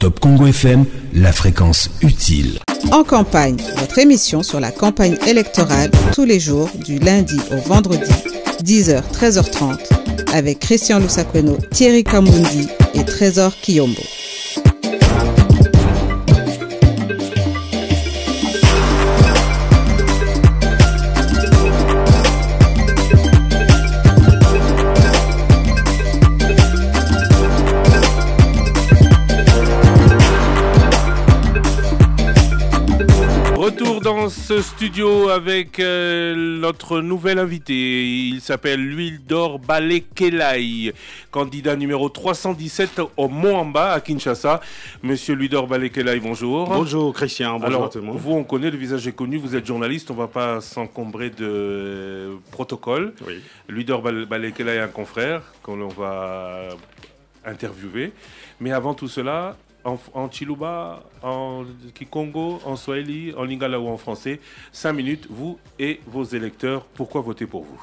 Top Congo FM, la fréquence utile. En campagne, votre émission sur la campagne électorale tous les jours du lundi au vendredi, 10h 13h30 avec Christian Loussakweno, Thierry Kamundi et Trésor Kiyombo. studio avec euh, notre nouvel invité. Il s'appelle l'huile d'or Balekelai, candidat numéro 317 au Moamba, à Kinshasa. Monsieur Luidor Balekelaï, bonjour. Bonjour Christian, bonjour à tout le monde. Vous, on connaît, le visage est connu, vous êtes journaliste, on ne va pas s'encombrer de euh, protocole. Oui. Luidor Balekelai est un confrère qu'on va interviewer. Mais avant tout cela, en, en, en Kikongo, en Swahili, en Lingala ou en français. Cinq minutes, vous et vos électeurs, pourquoi voter pour vous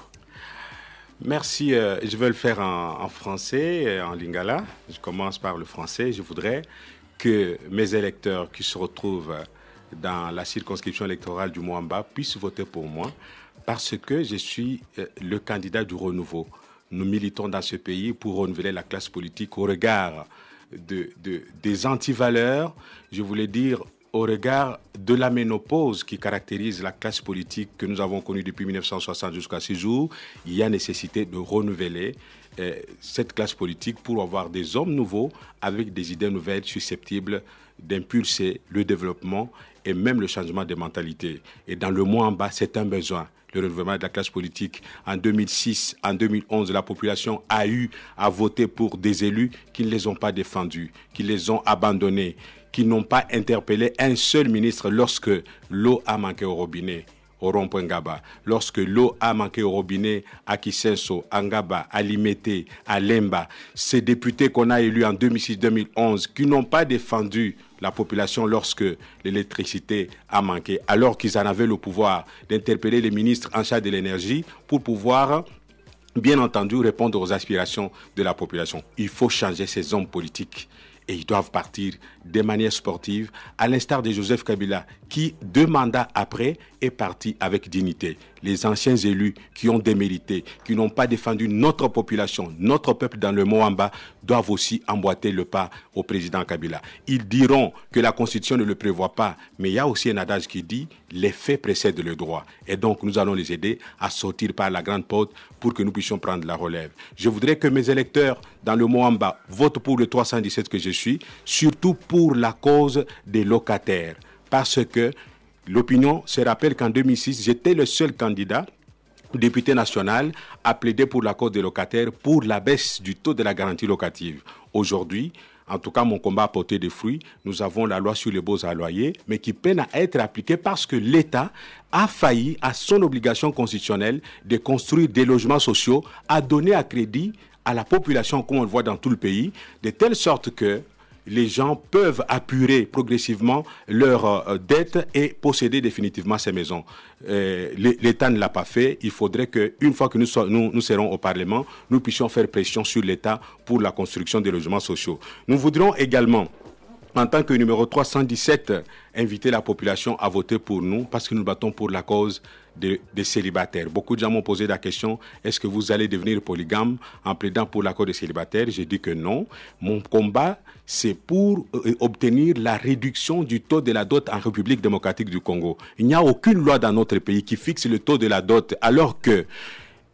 Merci. Euh, je vais le faire en, français, euh, en Lingala. Je commence par le français. Je voudrais que mes électeurs qui se retrouvent dans la circonscription électorale du Mwamba puissent voter pour moi parce que je suis euh, le candidat du renouveau. Nous militons dans ce pays pour renouveler la classe politique au regard de, des antivaleurs, je voulais dire au regard de la ménopause qui caractérise la classe politique que nous avons connue depuis 1960 jusqu'à ce jour, il y a nécessité de renouveler euh, cette classe politique pour avoir des hommes nouveaux avec des idées nouvelles susceptibles d'impulser le développement et même le changement de mentalité. Et dans le mois en bas, c'est un besoin de renouvellement de la classe politique. En 2006, en 2011, la population a eu à voter pour des élus qui ne les ont pas défendus, qui les ont abandonnés, qui n'ont pas interpellé un seul ministre lorsque l'eau a manqué au robinet au rond Lorsque l'eau a manqué au robinet à Kisenso, à Ngaba, à Limete, à Lemba, ces députés qu'on a élus en 2006-2011 qui n'ont pas défendu la population lorsque l'électricité a manqué, alors qu'ils en avaient le pouvoir d'interpeller les ministres en charge de l'énergie pour pouvoir bien entendu répondre aux aspirations de la population. Il faut changer ces hommes politiques et ils doivent partir de manière sportive, à l'instar de Joseph Kabila, qui, deux mandats après, est parti avec dignité. Les anciens élus qui ont démérité, qui n'ont pas défendu notre population, notre peuple dans le Moamba, doivent aussi emboîter le pas au président Kabila. Ils diront que la Constitution ne le prévoit pas, mais il y a aussi un adage qui dit les faits précèdent le droit. Et donc, nous allons les aider à sortir par la grande porte pour que nous puissions prendre la relève. Je voudrais que mes électeurs dans le Moamba votent pour le 317 que je suis, surtout pour pour la cause des locataires. Parce que l'opinion se rappelle qu'en 2006, j'étais le seul candidat député national à plaider pour la cause des locataires pour la baisse du taux de la garantie locative. Aujourd'hui, en tout cas, mon combat a porté des fruits. Nous avons la loi sur les beaux à loyer, mais qui peine à être appliquée parce que l'État a failli à son obligation constitutionnelle de construire des logements sociaux à donner à crédit à la population, comme on le voit dans tout le pays, de telle sorte que les gens peuvent apurer progressivement leurs euh, euh, dettes et posséder définitivement ces maisons. Euh, L'État ne l'a pas fait. Il faudrait qu'une fois que nous, nous, nous serons au Parlement, nous puissions faire pression sur l'État pour la construction des logements sociaux. Nous voudrons également en tant que numéro 317, inviter la population à voter pour nous parce que nous battons pour la cause des célibataires. Beaucoup de gens m'ont posé la question, est-ce que vous allez devenir polygame en plaidant pour la cause des célibataires J'ai dit que non. Mon combat, c'est pour euh, obtenir la réduction du taux de la dot en République démocratique du Congo. Il n'y a aucune loi dans notre pays qui fixe le taux de la dot alors que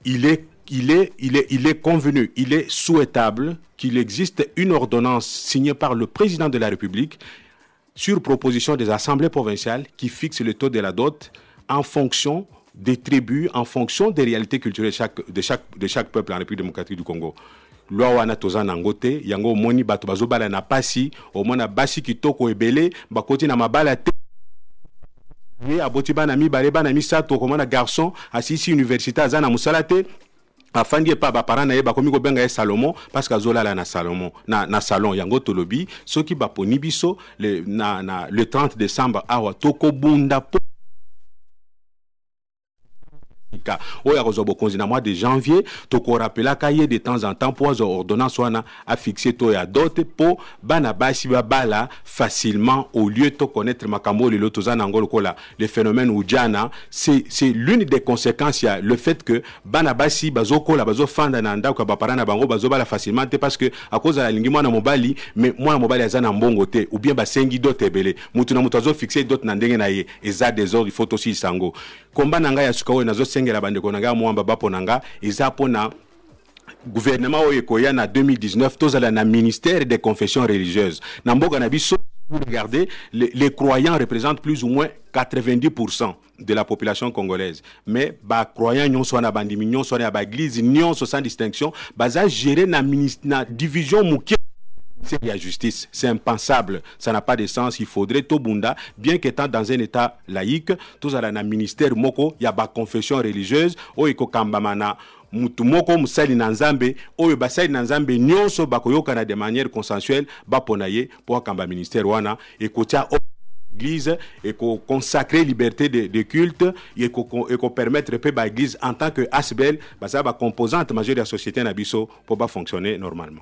il est il est, il, est, il est convenu, il est souhaitable qu'il existe une ordonnance signée par le président de la République sur proposition des assemblées provinciales qui fixe le taux de la dot en fonction des tribus, en fonction des réalités culturelles de chaque, de chaque, de chaque peuple en République démocratique du Congo. lwa wana toza nangote, yango moni bato bazobala na pasi omona basi kitoko ebele bakoti na mabala te ye aboti bana mibale bana sato garçon assis université aza na afandi epai baparent na ye bakomi kobenga ye salomo parceke azolala na salomo na, na salon yango tolobi soki baponi biso le, na, na, le 30 décembre awa bunda po oyo ya bokonzi na mois de janvier tokorapelaka ye de temps en temps mpo azwa ordonnance wana to ya dote po bana basi babala facilement au lieu connaître makambo lelo toza na kola le phénomène ujana c'est l'une des conséquences ya le fait que bana basi la bazofanda na ndako ka bapara na bango bazobala facilement te parce que akozala lingi mwana mobali mais mwana mobali aza na mbongo te ou bien basengi dote ebele motu na azo azofixe dote na ndenge na ye eza desordre il faut tosilisa sango komba na ya suka na kosengela bandeko na ngai mwamba bapona nga eza le gouvernement oyo ekoya na 2019 tozala na ministère des confessions religieuses na mboka na biso vous regardez, les, croyants représentent plus ou moins 90% de la population congolaise. Mais bah croyants non soit na bandi non soit na église, non sans distinction, baza gérer na, na division mouké c'est a justice, c'est impensable, ça n'a pas de sens, il faudrait Tobunda, bien qu'étant dans un état laïque, tout à la ministère moko, il y a ba confession religieuse, oiko kambamana, mutu moko musali na nzambe, oyo basali na nzambe nyonso na de manière consensuelle, bapona pour po akamba ministère wana, ekotia l'église et qu'on consacrer liberté de, de culte et qu'on qu permettre peu l'église en tant que asbel bah ça va bah, composante majeure de la société en abisso pour pas fonctionner normalement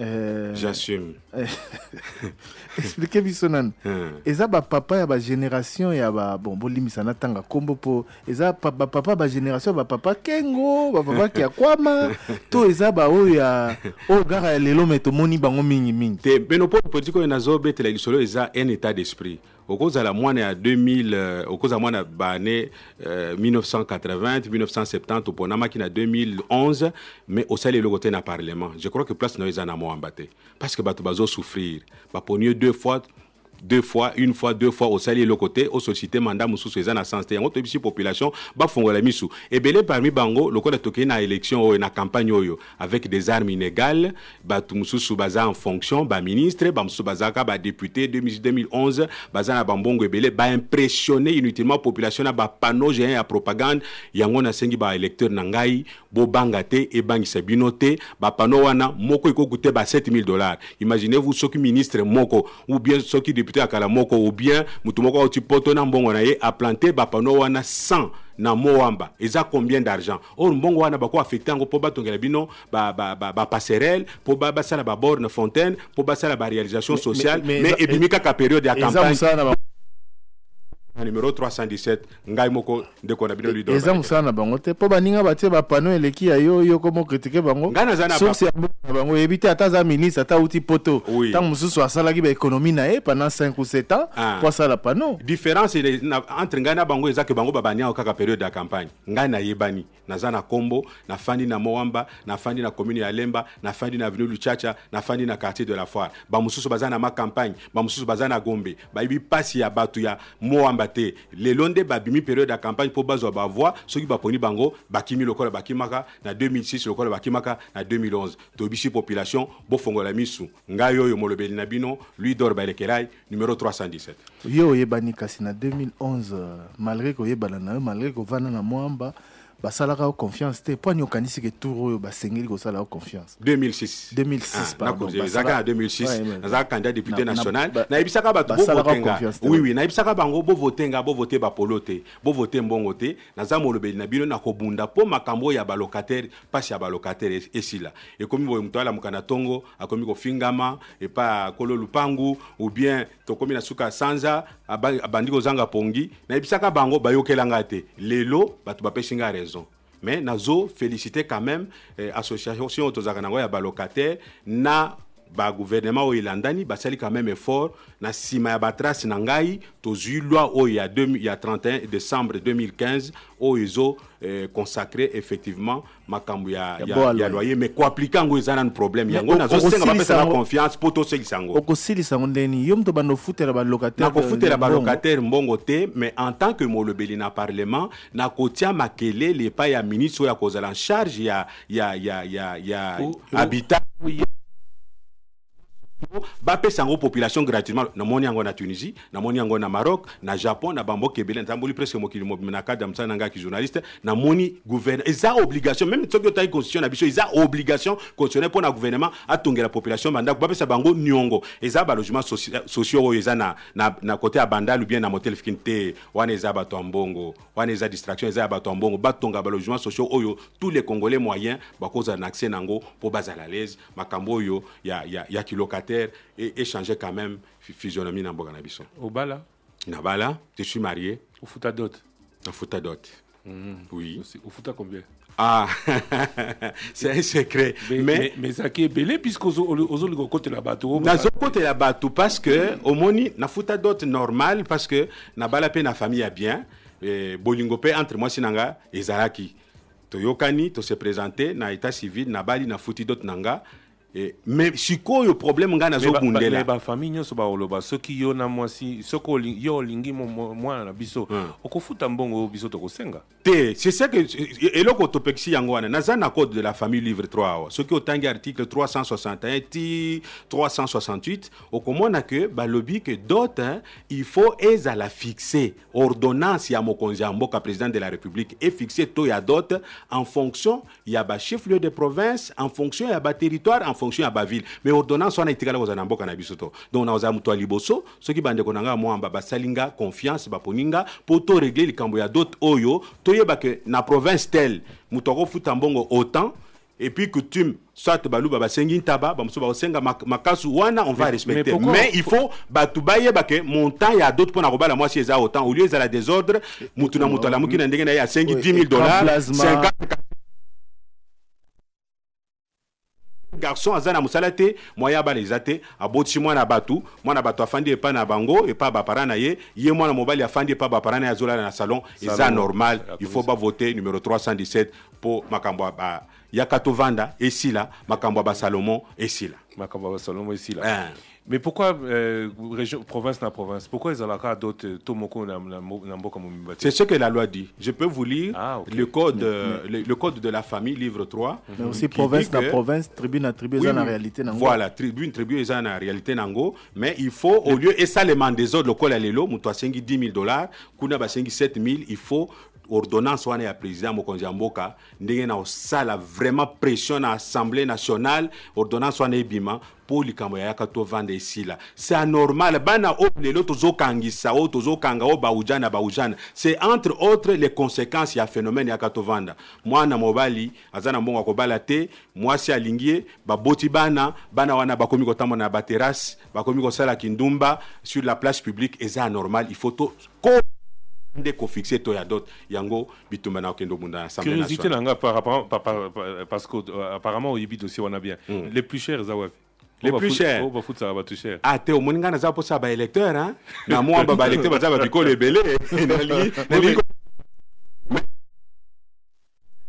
Euh... j'assume expliquez biso nanu hein. eza papa ya bagénération ya ba bon bolimisa na tanga nkombo mpo papa, ba génération, ya papa kengo bapapa kia kwama to eza baoyo ya oyo kaka ya lelo me tomoni bango mingimingi te mpeno na politique oyo nazobetela lisolo eza un état d'esprit la mwana ya 2000 1980 mwana baane 1980 1970 oponamaki na 2011 mais osali eloko te na parlement je crois que place na yo eza na parce que souffrir, bazosouffrir pour mieux deux fois deux fois une fois deux fois au osali eloko te ososite mandamu mosusu eza na sens te yango toyebisi population bafongola Et ebele parmi bango a tokei na élection ou oh, na campagne oyo oh, avec des armes inégales bato sous baza en fonction bah, ministre, baministre bamosusu bah, député de 2011 baza na bambongo ebele bah, impressionné inutilement population na panneau géant à propagande yango nasengi baélecteur na ngai bobanga te ebangisa bino te panneau wana moko ekoki te ba 7000 dollars imaginez vous soki ministre moko ou bien soki député akala moko ou bien motu moko ti poto na mbongo na ye ba pano wana 100 na mowamba eza combien d'argent or mbongo wana bako affecte yango mpo batongela bino ba ba, ba, pour ba, basala na fontaine mpo basala réalisation sociale mais, mais, mais période ya campagne numéro 317 ngai moko ndeko na bino lido eza mosala na bango te mpo baninga batie bapano eleki ya yo yo komo bango source ya mbongo na bango oyebi te ata aza ministre ata auti poto ntango mosusu asalaki baekonomi na ye pendant 5 ou 7 ans mpo ah. asala pano différence entre ngai na bango eza ke bango babaniango kaka periode ya campagne ngai nayebani naza na kombo nafandi na mowamba nafandi na commune ya lemba nafandi na avenue luchacha nafandi na quartier de la foire bamosusu baza na macampagne bamosusu baza na gombe bayebi mpasi ya bato ya mowamba Les lelo babimi période de campagne mpo bazwa bavoi soki baponi bango bakimi lokola bakimaka na 2006 lokola bakimaka na 2011 toyebisi population la misu ngai oyo molobeli na bino ba balekelai numero 317 yo yebani kasi na 2011 malgré yebana na malgré kovanda na mwamba basalaka confiance te mpo ani okanisiki tour oyo basengeli kosala confiance 2006 2006 ah, pardon. 2006 nazalaka candidat député national nayebisaka bato bovotenga wiwi nayebisaka bango bovotenga bovote bapolo te bovote mbongo te naza molobeli na bino nakobunda mpo makambo oyo ya balocataire mpasi ya balocataire esila ekomi boye moto alamuka na ntongo akomi kofingama epai ya kolo lupangu ou bien tokomi na suka abandi kozanga pongi nayebisaka bango bayokelanga lelo bato bapesi nga raison mais nazo féliciter quand même eh, association de nango na le gouvernement oyo il a quand même effort na sima ya batrace na ngai une loi il ya, 31 décembre 2015 au iso consacré effectivement makambu ya, ya, loyer mais problème. ils ont un problème yango problème. pesa na confiance Ils ont un ndeni ont un Ils ont un mbongo te mais en tant que parlement na parlement makele le pa ya ministre ya kozala en charge ya, ya, ya, ya, ya habitat bapesa yango population gratuitement namoni yango na tunisie namoni yango na maroc na japon na bamboka ebele nzamboli presque mokili mobima na cadre ya mosala na ngaki journaliste moni gouvernement eza obligation même soki otali constitution na biso eza obligation constitutionnel mpo na gouvernement atongela population bandako bapesa bango niongo eza balogement sociaux euh, oyo oh, eza na, na, na kote ya bandal bien na motel fikini te wana eza bato ya mbongo wana eza distraction eza ya bato ya mbongo batonga balogement oyo tous les congolais moyens bakozala na accès na yango mpo bazala à l'aise makambo oyo ya, ya, ya kiloka et échanger quand même physionomie dans Au Na marié. Au Futa Au Futa mm-hmm. Oui. Au combien ah, c'est un secret. Mais, mais, ça qui est belé, côté la côté la parce que, au moni, na normal, parce que, na la famille a bien, entre moi et zaraki. Toyokani, to se présenter, na état civil, na bali, na futi d'autres nanga, eh, me sikoyo probleme ngai nazobundela bafamille nyonso bakoloba soki yo na mwasi soki yo olingi mwana na biso hmm. okofuta mbongo oyo biso tokosenga te c'est ce que eloko topekisi yango wana naza na code de la famille livre 3 awa soki otangi article 361 ti 368 okomona ke balobi ke dote hein, il faut ezala fixe ordonnance ya mokonzi ya mboka président de la république fixer to ya dote en fonction ya bachef lieu de province en fonction ya baterritoire fonction à baville mais ordonnance on wana etikala kozala na mboka na biso to donc nakozala moto ya liboso soki qui na ngai ya mwamba basali nga confiance baponi nga mpo toregle likambo ya dote oyo que na province telle, moto akofuta mbongo autant et puis coutume soit baluba basengi ntaba bamosusu bakosenga makasu wana on va respecter mais, mais il faut bato bayeba ke montant ya dote mpona kobala mwasi eza autant au lieu ezala désordre mutuna mutala moto na ndenge na ya asengi 10 000 dollars 50 garçon Azana na moya te mwaya abala eza te aboti mwana bato mwana bato afandi na bango pa papa parana ye ye mwana mobali afandi pa ba na ya zola na salon eza normal il faut voter numéro 317 pour makambo ya katovanda esila makambo Et basalomo esila mais pourquoi province na province Pourquoi ils ont carte d'autres Tomoko C'est ce que la loi dit. Je peux vous lire le, code, de la famille, livre 3. Mais aussi province na province, tribune na tribu, ont la réalité Nango. Voilà, tribune, tribu, ils la réalité Nango. Mais il faut, au lieu, et ça les mandés autres, le col à l'élo, 10 000 dollars, Kuna 7 000, il faut ordonnance wana ya président mokonzi ya mboka ndenge osala vraiment pression na assemblée nationale ordonnance wana ebima mpo likambo yayaka tovanda esila c'est anormal bana oyo lelo tozokangisa oyo tozokanga oyo baujana baujana c'est entre autres les conséquences ya phénomène yaka tovanda mwana mobali aza na mbongo ya kobala te mwasi alingi ye baboti bana bana wana bakomi kotambola na baterase bakomi kosala kindumba sur la place publique eza anormal il faut to nde kofixé to ya d'autres yango bitumba na okende obunda na assemblée nationale curiosité nanga par rapport par, par, par, parce que euh, apparemment oyebi dossier wana bien mm. les plus chers zawafi les plus chers oyo bafutisa bato cher ah ate omoni ngai ba électeur hein na ba ba ba électeur za mwamba baélecteur baza babikolo ebele nalingi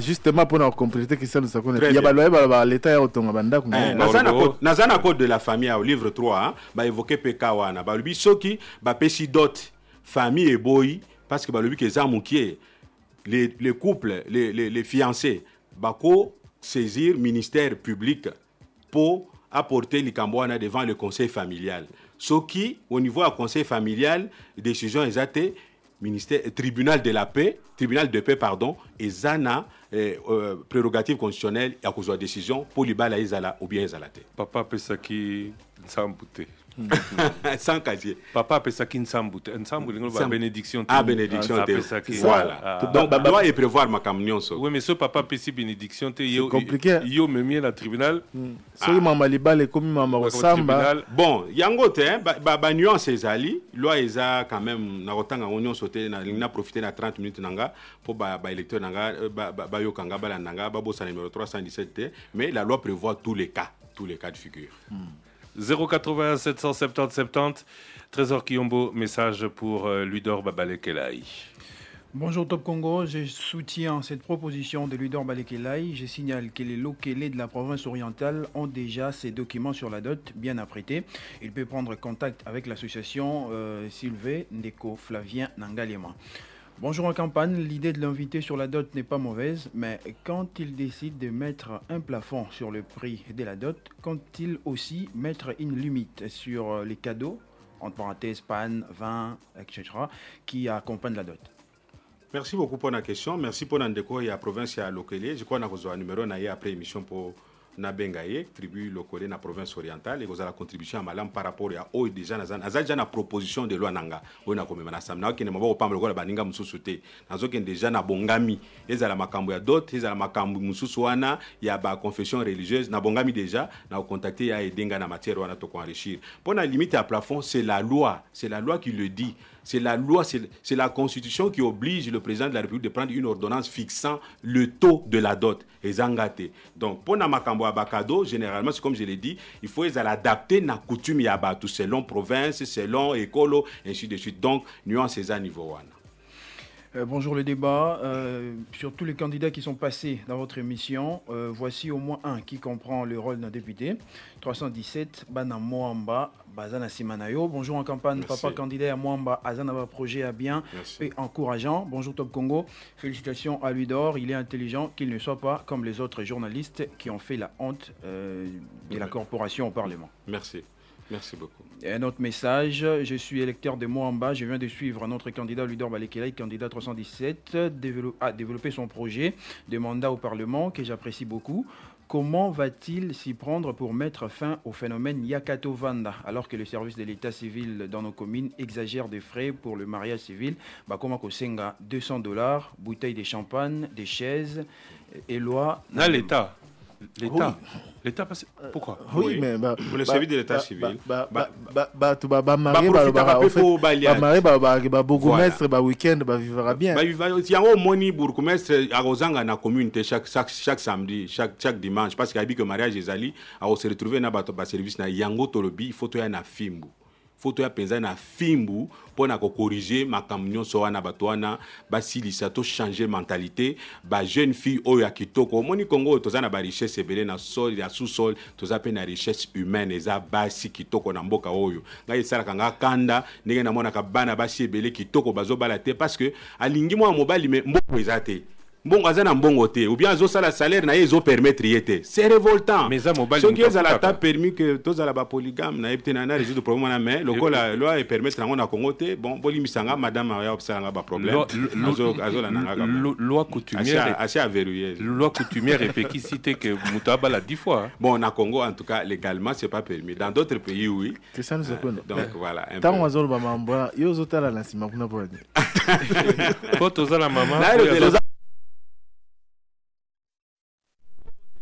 justement pour ça nous il y a baloba l'État au kotonga bandako Dans un code de la famille au livre 3 hein, évoqué mpe ka lui balobi qui d'autres dote famille eboyi parce que les keza mokie les, les couples les, les, les fiancés bako saisir ministère public pour apporter les kambouana devant le conseil familial Ce qui, au niveau du conseil familial décision est ministère, euh, tribunal de la paix, tribunal de paix, pardon, et Zana, euh, euh, prérogative constitutionnelle, et à cause de la décision, pour l'Ibala Izala ou bien Izalate. Papa Pesaki, Zambouté. Mm. sans casier. Papa appelle ça Kinsambu. Kinsambu, c'est bénédiction. Ah, bénédiction. Ah, voilà. Ah, ah. Donc, doit est prévoir ma camion. Oui, mais ce papa appelle bénédiction. C'est compliqué. Yo, me la tribunal. Ce mm. qui m'a malibal et comme m'a ressamba. Bon, un te, hein, ba nuance Zali. Loi eza quand même, na rotanga onyon sauté, na profité na 30 minutes nanga, pour ba électeur nanga, euh, ba yokanga, ba la nanga, ba bossa numéro 317 Mais la loi prévoit tous les cas, tous les cas de figure. Mm. 081 770 70. Trésor Kiyombo, message pour euh, Ludor Babalekelaï. Bonjour Top Congo, je soutiens cette proposition de Ludor Balekelaï. Je signale que les localés de la province orientale ont déjà ces documents sur la dot bien apprêtés. Il peut prendre contact avec l'association euh, Sylvé Neko Ndeko Flavien Nangalema. Bonjour en campagne, l'idée de l'inviter sur la dot n'est pas mauvaise, mais quand il décide de mettre un plafond sur le prix de la dot, compte-t-il aussi mettre une limite sur euh, les cadeaux, entre parenthèses panne, vin, etc., qui accompagnent la dot Merci beaucoup pour la question. Merci pour Nandeko et à la province et à Lokele. Je crois a nous avons numéro après émission pour na Bengaye tribu lokole na province orientale ekozala contribution ya malamu par rapport ya oyo deja aza deja na proposition de loi nanga oyo nakomema na assemble naokende maboko lokola baninga mosusu te nazokende deja na bongami ezala makambo ya dote ezala makambo mosusu wana ya baconfession religieuse na bongami deja na kokontakte ya edenga na matière wana tokoenrichir mpo na limite ya plafond c'est la loi c'est la loi qui le dit c'est la loi, c'est la constitution qui oblige le président de la République de prendre une ordonnance fixant le taux de la dot, zangaté. Donc, pour Namakambo Abakado, généralement, c'est comme je l'ai dit, il faut adapter na coutume yabatu, selon province, selon écolo, ainsi de suite. Donc, nuance à niveau 1. Euh, bonjour le débat. Euh, sur tous les candidats qui sont passés dans votre émission, euh, voici au moins un qui comprend le rôle d'un député. 317, Bana Moamba, Bazana Simanayo. Bonjour en campagne, papa candidat à Moamba, va projet à bien et encourageant. Bonjour Top Congo. Félicitations à lui d'or. Il est intelligent qu'il ne soit pas comme les autres journalistes qui ont fait la honte de la corporation au Parlement. Merci. Merci beaucoup. un autre message, je suis électeur de Moamba, je viens de suivre un autre candidat Ludor Balekelaï, candidat 317, a développé son projet de mandat au Parlement que j'apprécie beaucoup. Comment va-t-il s'y prendre pour mettre fin au phénomène Yakato-Vanda, alors que le service de l'état civil dans nos communes exagère des frais pour le mariage civil Bakoma Kosenga, 200 dollars, bouteille de champagne, des chaises, loi. Là, ah, l'État L'État L'État passé. Euh, pourquoi Oui, mais. Bah, Vous le service bah, de l'État bah, civil. Bah, bah, bah, bah, bah, bah, marié, bah, bah, bah, marié, bah, bah, bah, bah, bourgmestre, bah, week-end, bah, vivra bien. Bah, il y a un moni bourgmestre à dans la commune, chaque, chaque, chaque samedi, chaque, chaque dimanche, parce qu'il y a que mariage, ils allaient, à se retrouver, na, bah, service, na, yango, tolobi, il faut, tu as, na, fo toya mpenza na fimbu mpo na kokorige makambo nyonso wana bato wana basilisa tochange mentalité bajeune fille oyo ya kitoko omoni kongo oyo toza na barichesse ebele na sol ya susol toza mpe na richesse humaine eza basi kitoko na mboka oyo ngai esalaka nga kanda ndenge namonaka bana basi ebele kitoko bazobala te parce que alingi mwana mobali me mboko eza te bon aza na mbongo te ou bien azosala salaire na ye ezopermettre ye te c'est révoltant soki ezala ta permis ke tozala bapolygame nayebi te nana résoudre problème wana mais lokola eh, loi epermettre yango na congo te bon bolimisanga madame ya kosalanga baproblème azola nangaka asi averouye loi coutumière epekisi te ke moto abala 10 fois hein. bon na congo en tout cas légalement c'est pas permis dans d'autres pays oui ah, donc voilà ntango azoloba mambo yo ozotala na nsima kuna mpona ko tozala mama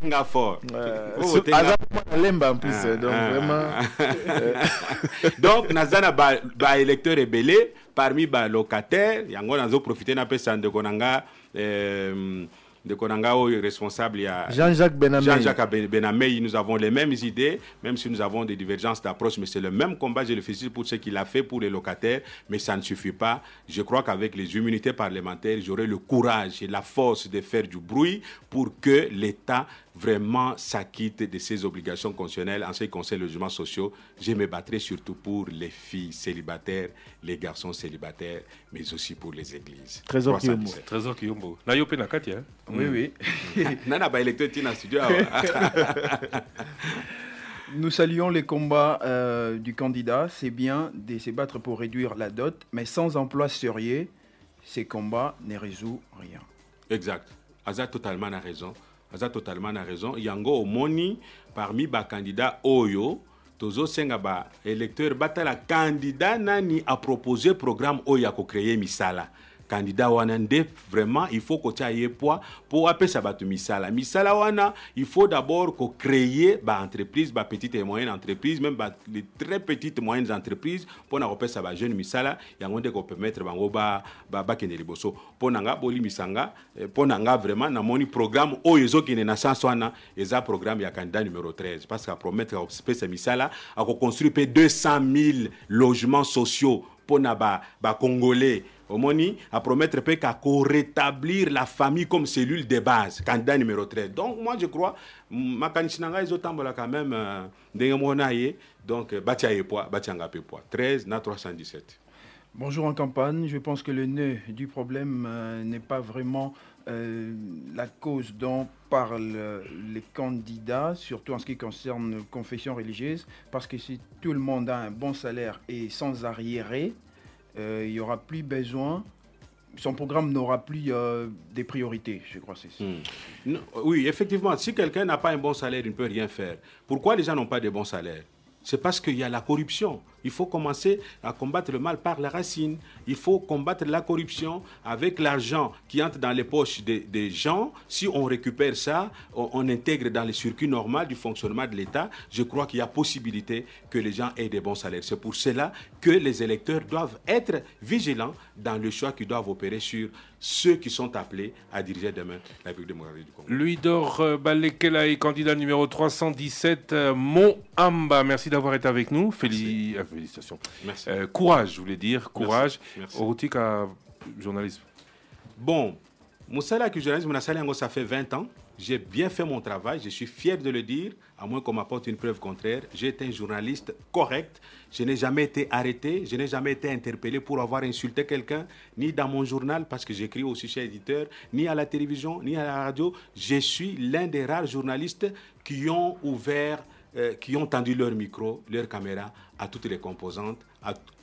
nga fort. Oh, en plus donc vraiment. donc locataires. belé. parmi les locataires, il y a na de Konanga, euh, de Konanga responsable Jean-Jacques Jean-Jacques Benamei, nous avons les mêmes idées, même si nous avons des divergences d'approche, mais c'est le même combat, je le félicite pour ce qu'il a fait pour les locataires, mais ça ne suffit pas. Je crois qu'avec les immunités parlementaires, j'aurai le courage et la force de faire du bruit pour que l'État vraiment s'acquitte de ses obligations constitutionnelles en ce qui concerne les sociaux. Je me battrai surtout pour les filles célibataires, les garçons célibataires, mais aussi pour les églises. Trésor Kiyombo. Trésor Kiyombo. hein? Mm. Oui, oui. Nana, bah, électeur, studio. Hein? Nous saluons les combats euh, du candidat. C'est bien de se battre pour réduire la dot, mais sans emploi sérieux, ces combats ne résout rien. Exact. Azad totalement a raison aza totalement na raison yango omoni parmi bakandidat oyo tozosenga baélecteur batala kandida nani proposer programme oyo ya créer misala candidat wana vraiment il faut qu'on ye poids pour po apesa La misala misala wana il faut d'abord créer entreprises, des petites et moyennes entreprises, même ba, les très petites moyennes entreprises pour ça. ba jeune misala yango et kopermettre bango ba liboso mpo Pour pour nanga boli pour eh, pour nanga vraiment moni programme qui ezokende na ils wana un programme ya candidat numéro 13 parce que apromettre akopesa misala à construire 200 000 logements sociaux pour les Congolais, Omoni à promettre qu'à rétablir la famille comme cellule de base, candidat numéro 13. Donc moi je crois, Makanishinanga et quand même, euh, donc 13 euh, na 317. Bonjour en campagne, je pense que le nœud du problème euh, n'est pas vraiment la cause dont parlent les candidats, surtout en ce qui concerne confession religieuse, parce que si tout le monde a un bon salaire et sans arriéré, euh, il n'y aura plus besoin son programme n'aura plus euh, des priorités, je crois. C'est hmm. Oui, effectivement, si quelqu'un n'a pas un bon salaire, il ne peut rien faire. Pourquoi les gens n'ont pas de bons salaires C'est parce qu'il y a la corruption. Il faut commencer à combattre le mal par la racine. Il faut combattre la corruption avec l'argent qui entre dans les poches des, gens. Si on récupère ça, on, intègre dans le circuit normal du fonctionnement de l'État, je crois qu'il y a possibilité que les gens aient des bons salaires. C'est pour cela que les électeurs doivent être vigilants dans le choix qu'ils doivent opérer sur ceux qui sont appelés à diriger demain la République démocratique du Congo. Louis-Dor euh, Balekelaï, candidat numéro 317, euh, Mohamba, Merci d'avoir été avec nous. Félicitations félicitations. Euh, courage, je voulais dire, courage. Orotik, journalisme. Bon, Moussa que journalisme, ça fait 20 ans. J'ai bien fait mon travail, je suis fier de le dire, à moins qu'on m'apporte une preuve contraire. J'ai été un journaliste correct, je n'ai jamais été arrêté, je n'ai jamais été interpellé pour avoir insulté quelqu'un, ni dans mon journal, parce que j'écris aussi chez éditeur, ni à la télévision, ni à la radio. Je suis l'un des rares journalistes qui ont ouvert, euh, qui ont tendu leur micro, leur caméra à toutes les composantes,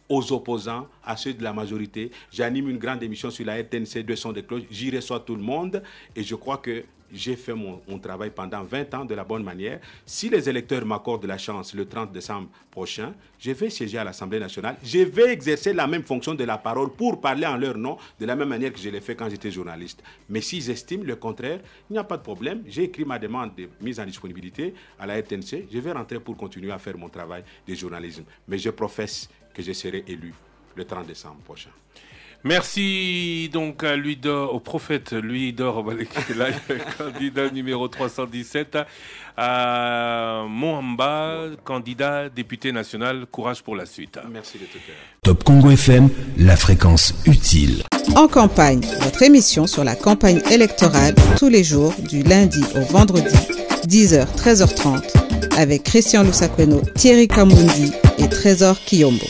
aux opposants, à ceux de la majorité. J'anime une grande émission sur la RTNC 200 de cloches. J'y reçois tout le monde et je crois que j'ai fait mon, travail pendant 20 ans de la bonne manière. Si les électeurs m'accordent la chance le 30 décembre prochain, je vais siéger à l'Assemblée nationale. Je vais exercer la même fonction de la parole pour parler en leur nom de la même manière que je l'ai fait quand j'étais journaliste. Mais s'ils estiment le contraire, il n'y a pas de problème. J'ai écrit ma demande de mise en disponibilité à la RTNC. Je vais rentrer pour continuer à faire mon travail de journalisme. Mais je professe que je serai élu le 30 décembre prochain. Merci donc à au prophète Ludo candidat numéro 317, à Mohamba, candidat député national. Courage pour la suite. Merci de tout Top Congo FM, la fréquence utile. En campagne, votre émission sur la campagne électorale tous les jours du lundi au vendredi, 10h 13h30 avec Christian Lusakweno, Thierry Kamundi et Trésor Kiyombo.